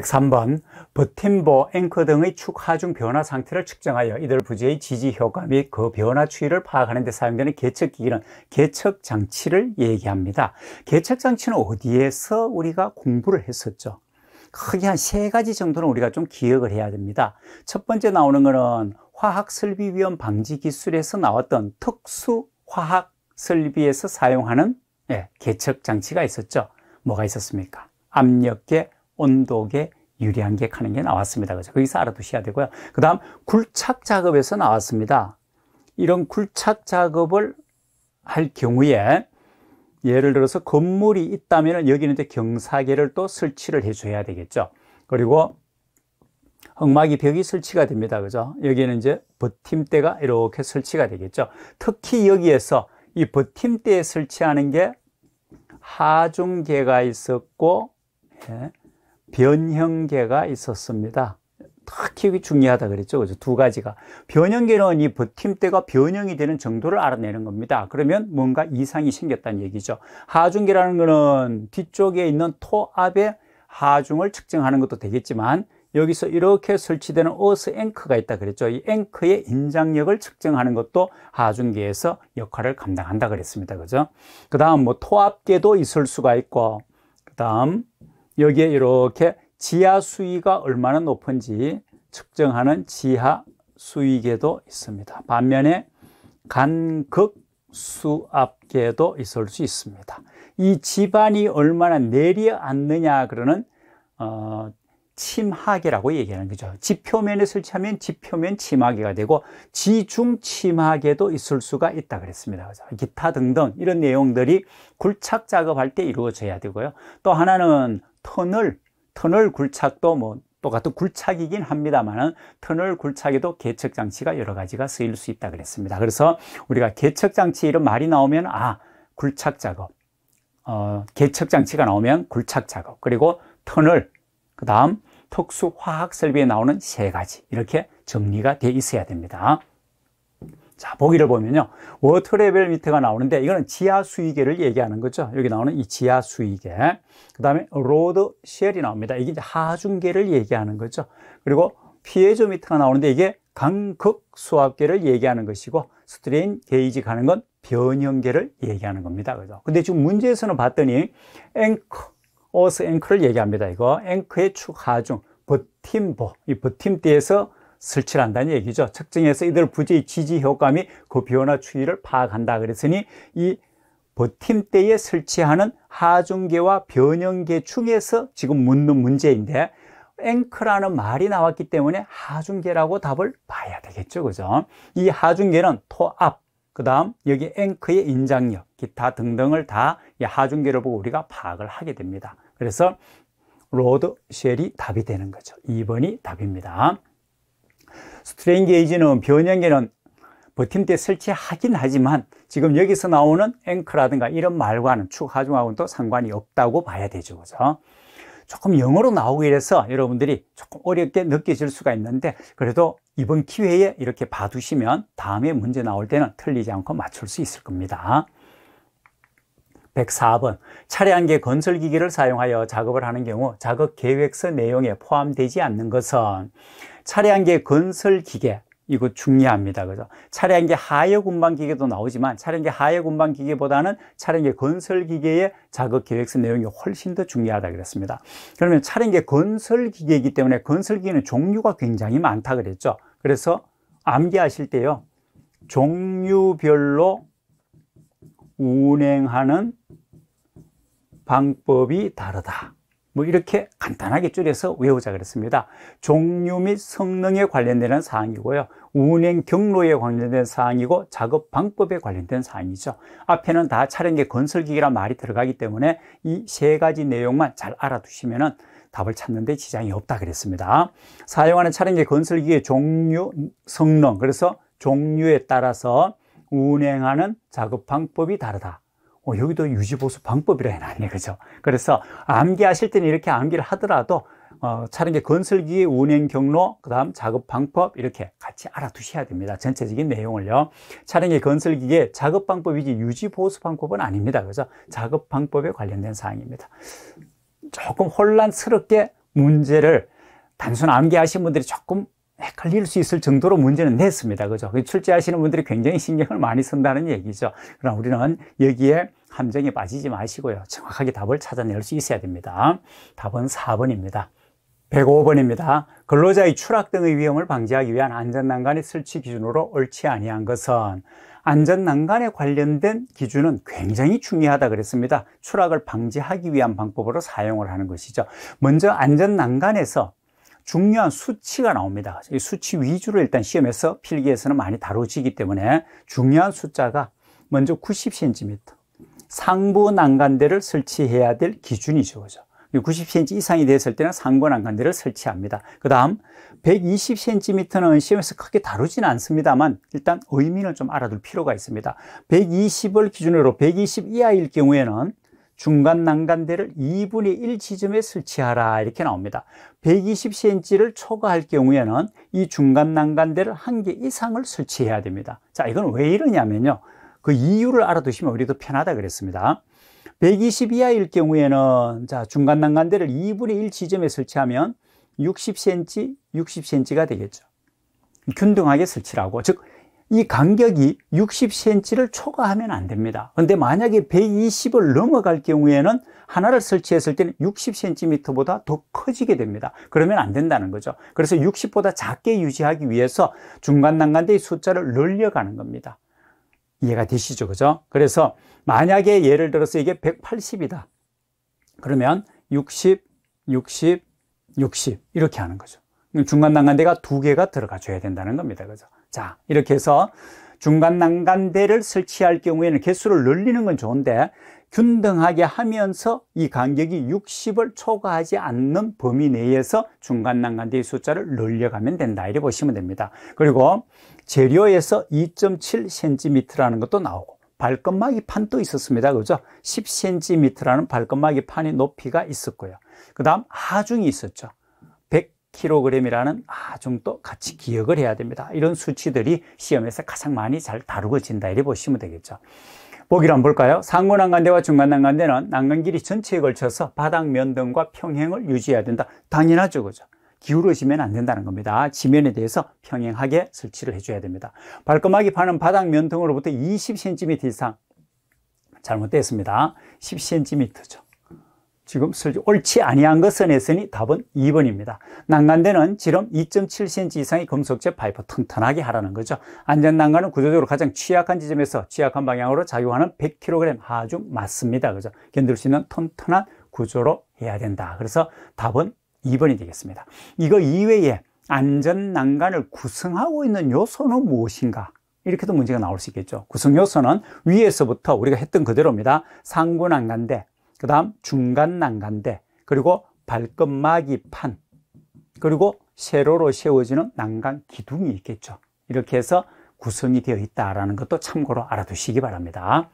103번 버팀보, 앵커 등의 축 하중 변화 상태를 측정하여 이들 부재의 지지 효과 및 그 변화 추이를 파악하는 데 사용되는 개척기기는개척장치를 얘기합니다. 개척장치는 어디에서 우리가 공부를 했었죠? 크게 한 세 가지 정도는 우리가 좀 기억을 해야 됩니다. 첫 번째 나오는 거는 화학설비위험 방지 기술에서 나왔던 특수 화학 설비에서 사용하는 예, 계측 장치가 있었죠. 뭐가 있었습니까? 압력계, 온도계 유리한객 하는 게 나왔습니다. 그죠? 거기서 알아두셔야 되고요. 그 다음 굴착 작업에서 나왔습니다. 이런 굴착 작업을 할 경우에 예를 들어서 건물이 있다면 여기는 이제 경사계를 또 설치를 해줘야 되겠죠. 그리고 흑막이 벽이 설치가 됩니다. 그죠? 여기는 이제 버팀대가 이렇게 설치가 되겠죠. 특히 여기에서 이 버팀대에 설치하는 게 하중계가 있었고, 예. 변형계가 있었습니다. 특히 중요하다 그랬죠. 그죠? 두 가지가. 변형계는 이 버팀대가 변형이 되는 정도를 알아내는 겁니다. 그러면 뭔가 이상이 생겼다는 얘기죠. 하중계라는 거는 뒤쪽에 있는 토압의 하중을 측정하는 것도 되겠지만 여기서 이렇게 설치되는 어스 앵커가 있다 그랬죠. 이 앵커의 인장력을 측정하는 것도 하중계에서 역할을 감당한다 그랬습니다. 그죠? 그 다음 뭐 토압계도 있을 수가 있고, 그 다음 여기에 이렇게 지하 수위가 얼마나 높은지 측정하는 지하 수위계도 있습니다. 반면에 간극 수압계도 있을 수 있습니다. 이 집안이 얼마나 내려앉느냐 그러는 어, 침하계라고 얘기하는 거죠. 지표면에 설치하면 지표면 침하계가 되고 지중 침하계도 있을 수가 있다 그랬습니다. 그래서 기타 등등 이런 내용들이 굴착 작업할 때 이루어져야 되고요. 또 하나는 터널, 터널 굴착도 뭐 똑같은 굴착이긴 합니다만 터널 굴착에도 개척 장치가 여러 가지가 쓰일 수 있다 그랬습니다. 그래서 우리가 개척 장치 이런 말이 나오면 아 굴착 작업, 어, 개척 장치가 나오면 굴착 작업, 그리고 터널, 그 다음 특수 화학 설비에 나오는 세 가지 이렇게 정리가 돼 있어야 됩니다. 자, 보기를 보면요. 워터레벨 미터가 나오는데 이거는 지하 수위계를 얘기하는 거죠. 여기 나오는 이 지하 수위계. 그다음에 로드 쉘이 나옵니다. 이게 이제 하중계를 얘기하는 거죠. 그리고 피해조 미터가 나오는데 이게 강극 수압계를 얘기하는 것이고 스트레인 게이지 가는 건 변형계를 얘기하는 겁니다. 그죠? 근데 지금 문제에서는 봤더니 앵크, 어스 앵크를 얘기합니다. 이거 앵크의 축 하중, 버팀보. 이 버팀대에서 설치한다는 얘기죠. 측정해서 이들 부지의 지지 효과및 그 변화 추이를 파악한다. 그랬으니 이 버팀대에 설치하는 하중계와 변형계 중에서 지금 묻는 문제인데 앵크라는 말이 나왔기 때문에 하중계라고 답을 봐야 되겠죠. 그죠? 이 하중계는 토압, 그 다음 여기 앵크의 인장력, 기타 등등을 다이 하중계를 보고 우리가 파악을 하게 됩니다. 그래서 로드 쉘이 답이 되는 거죠. 2번이 답입니다. 트레인 게이지는 변형기는 버팀대 설치하긴 하지만 지금 여기서 나오는 앵커라든가 이런 말과는 축 하중하고는 또 상관이 없다고 봐야 되죠 그죠 조금 영어로 나오고 이래서 여러분들이 조금 어렵게 느껴질 수가 있는데 그래도 이번 기회에 이렇게 봐두시면 다음에 문제 나올 때는 틀리지 않고 맞출 수 있을 겁니다 104번 차량계 건설기기를 사용하여 작업을 하는 경우 작업 계획서 내용에 포함되지 않는 것은 차량한 건설 기계 이거 중요합니다. 그죠? 차량계 하여 운반 기계도 나오지만 차량계 하여 운반 기계보다는 차량계 건설 기계의 작업 계획서 내용이 훨씬 더 중요하다 그랬습니다. 그러면 차량계 건설 기계이기 때문에 건설 기계는 종류가 굉장히 많다 그랬죠. 그래서 암기하실 때요. 종류별로 운행하는 방법이 다르다. 뭐 이렇게 간단하게 줄여서 외우자 그랬습니다. 종류 및 성능에 관련되는 사항이고요. 운행 경로에 관련된 사항이고 작업 방법에 관련된 사항이죠. 앞에는 다 차량계 건설기기란 말이 들어가기 때문에 이 세 가지 내용만 잘 알아두시면 은 답을 찾는 데 지장이 없다 그랬습니다. 사용하는 차량계 건설기기의 종류, 성능, 그래서 종류에 따라서 운행하는 작업 방법이 다르다. 어, 여기도 유지보수 방법이라 해놨네. 그죠? 그래서 암기하실 때는 이렇게 암기를 하더라도 어, 차는 게건설기 운행 경로, 그 다음 작업 방법 이렇게 같이 알아두셔야 됩니다. 전체적인 내용을요. 차량의 건설기계 작업 방법이지 유지 보수 방법은 아닙니다. 그래서 작업 방법에 관련된 사항입니다. 조금 혼란스럽게 문제를 단순 암기하신 분들이 조금 헷갈릴 수 있을 정도로 문제는 냈습니다. 그죠? 그 출제하시는 분들이 굉장히 신경을 많이 쓴다는 얘기죠. 그러나 우리는 여기에 함정에 빠지지 마시고요. 정확하게 답을 찾아낼 수 있어야 됩니다. 답은 4번입니다. 105번입니다. 근로자의 추락 등의 위험을 방지하기 위한 안전난간의 설치 기준으로 옳지 아니한 것은 안전난간에 관련된 기준은 굉장히 중요하다 그랬습니다. 추락을 방지하기 위한 방법으로 사용을 하는 것이죠. 먼저 안전난간에서 중요한 수치가 나옵니다. 이 수치 위주로 일단 시험에서 필기에서는 많이 다뤄지기 때문에 중요한 숫자가 먼저 90cm 상부 난간대를 설치해야 될 기준이죠. 그죠? 90cm 이상이 됐을 때는 상부 난간대를 설치합니다. 그 다음 120cm는 시험에서 크게 다루지는 않습니다만 일단 의미는좀 알아둘 필요가 있습니다. 120을 기준으로 120 이하일 경우에는 중간 난간대를 2분의 1 지점에 설치하라 이렇게 나옵니다 120cm를 초과할 경우에는 이 중간 난간대를 한 개 이상을 설치해야 됩니다 자 이건 왜 이러냐면요 그 이유를 알아두시면 우리도 편하다 그랬습니다 120 이하일 경우에는 자 중간 난간대를 2분의 1 지점에 설치하면 60cm, 60cm가 되겠죠. 균등하게 설치라고. 즉이 간격이 60cm를 초과하면 안 됩니다 근데 만약에 120을 넘어갈 경우에는 하나를 설치했을 때는 60cm보다 더 커지게 됩니다 그러면 안 된다는 거죠 그래서 60보다 작게 유지하기 위해서 중간 난간대의 숫자를 늘려가는 겁니다 이해가 되시죠 그죠 그래서 만약에 예를 들어서 이게 180이다 그러면 60 60 60 이렇게 하는 거죠 중간 난간대가 두 개가 들어가 줘야 된다는 겁니다 그죠 자, 이렇게 해서 중간 난간대를 설치할 경우에는 개수를 늘리는 건 좋은데 균등하게 하면서 이 간격이 60을 초과하지 않는 범위 내에서 중간 난간대의 숫자를 늘려가면 된다 이렇게 보시면 됩니다 그리고 재료에서 2.7cm라는 것도 나오고 발끝막이 판도 있었습니다 그죠 10cm라는 발끝막이 판의 높이가 있었고요 그 다음 하중이 있었죠 킬로그램이라는 아좀또 같이 기억을 해야 됩니다. 이런 수치들이 시험에서 가장 많이 잘 다루어진다 이렇게 보시면 되겠죠. 보기를 한번 볼까요? 상고난간대와 중간난간대는 난간길이 전체에 걸쳐서 바닥면 등과 평행을 유지해야 된다. 당연하죠, 그죠? 기울어지면 안 된다는 겁니다. 지면에 대해서 평행하게 설치를 해줘야 됩니다. 발꼬막이 파는 바닥면 등으로부터 20cm 이상 잘못됐습니다. 10cm죠. 지금 설지 옳지 아니한 것은 했으니 답은 2번입니다. 난간대는 지름 2.7cm 이상의 금속재 파이프 튼튼하게 하라는 거죠. 안전난간은 구조적으로 가장 취약한 지점에서 취약한 방향으로 작용하는 100kg 하주 맞습니다. 그죠? 견딜 수 있는 튼튼한 구조로 해야 된다. 그래서 답은 2번이 되겠습니다. 이거 이외에 안전난간을 구성하고 있는 요소는 무엇인가? 이렇게도 문제가 나올 수 있겠죠. 구성 요소는 위에서부터 우리가 했던 그대로입니다. 상부 난간대, 그 다음 중간 난간대 그리고 발끝마이판 그리고 세로로 세워지는 난간 기둥이 있겠죠 이렇게 해서 구성이 되어 있다라는 것도 참고로 알아두시기 바랍니다